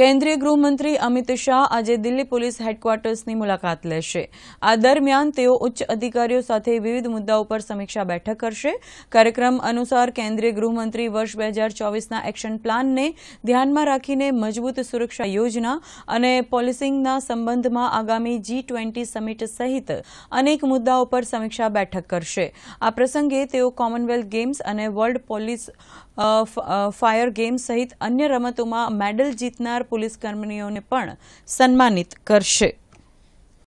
કેન્દ્રીય ગૃહમંત્રી અમિત શાહ આજે દિલ્હી પોલીસ હેડક્વાર્ટર્સની મુલાકાત લેશે આ દરમિયાન તેઓ ઉચ્ચ અધિકારીઓ સાથે વિવિધ મુદ્દાઓ પર સમીક્ષા બેઠક કરશે કાર્યક્રમ અનુસાર કેન્દ્રીય ગૃહમંત્રી વર્ષ બે હજાર ચોવીસના એક્શન પ્લાનને ધ્યાનમાં રાખીને મજબૂત સુરક્ષા યોજના અને પોલિસિંગના સંબંધમાં આગામી જી ટ્વેન્ટી સમિટ સહિત અનેક મુદ્દાઓ પર સમીક્ષા બેઠક કરશે આ પ્રસંગે તેઓ કોમનવેલ્થ ગેમ્સ અને વર્લ્ડ પોલીસ ફાયર ગેમ્સ સહિત અન્ય રમતોમાં મેડલ જીતનાર પોલીસ કર્મીઓને પણ સન્માનિત કરશે